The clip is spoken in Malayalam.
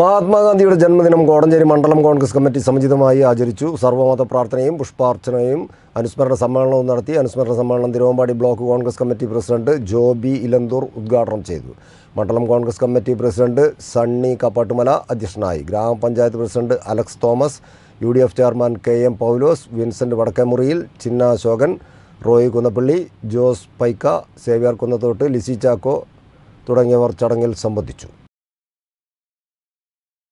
മഹാത്മാഗാന്ധിയുടെ ജന്മദിനം കോടഞ്ചേരി മണ്ഡലം കോൺഗ്രസ് കമ്മിറ്റി സമുചിതമായി ആചരിച്ചു സർവമത പ്രാർത്ഥനയും പുഷ്പാർച്ചനയും അനുസ്മരണ സമ്മേളനവും നടത്തി അനുസ്മരണ സമ്മേളനം Thiruvambady block Congress committee president Joby Elanthoor ഉദ്ഘാടനം ചെയ്തു മണ്ഡലം കോൺഗ്രസ് കമ്മിറ്റി പ്രസിഡന്റ് സണ്ണി കപ്പാട്ടുമല അധ്യക്ഷനായി ഗ്രാമപഞ്ചായത്ത് president Alex Thomas U D F chairman K M Paulose Vincent Vadakkemuriyil Chinna Ashokan Roy Kunnappally Jose Paika Xavier Kunnathottu Lissy Chacko തുടങ്ങിയവർ ചടങ്ങിൽ സംബന്ധിച്ചു